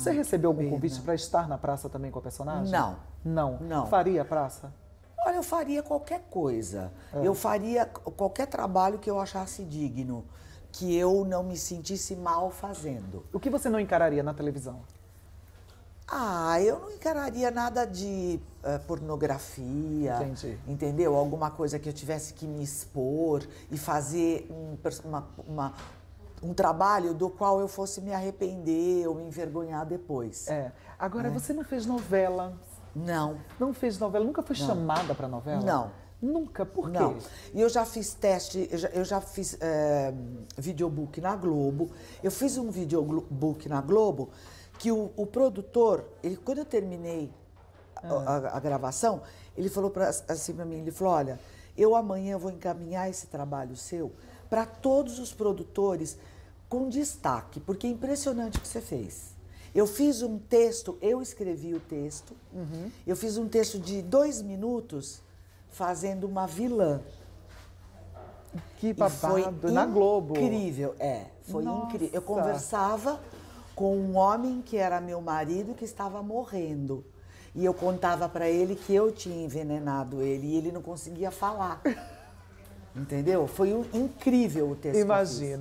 Você recebeu algum convite para estar na praça também com a personagem? Não. Não? Não. Faria a praça? Olha, eu faria qualquer coisa. É. Eu faria qualquer trabalho que eu achasse digno, que eu não me sentisse mal fazendo. O que você não encararia na televisão? Ah, eu não encararia nada de uh, pornografia, Entendi. entendeu? Alguma coisa que eu tivesse que me expor e fazer um, uma, uma, um trabalho do qual eu fosse me arrepender ou me envergonhar depois. É. Agora, né? você não fez novela? Não. Não fez novela? Nunca foi não. chamada para novela? Não. Nunca? Por quê? Não. E eu já fiz teste, eu já, eu já fiz é, videobook na Globo. Eu fiz um videobook na Globo que o, o produtor, ele, quando eu terminei a, ah. a, a gravação, ele falou pra, assim para mim, ele falou, olha, eu amanhã vou encaminhar esse trabalho seu para todos os produtores com destaque, porque é impressionante o que você fez. Eu fiz um texto, eu escrevi o texto, uhum. eu fiz um texto de dois minutos fazendo uma vilã. Que babado, na Globo. Incrível, é, foi Nossa. incrível. Eu conversava com um homem que era meu marido que estava morrendo. E eu contava para ele que eu tinha envenenado ele e ele não conseguia falar. Entendeu? Foi um, incrível o texto. Imagina.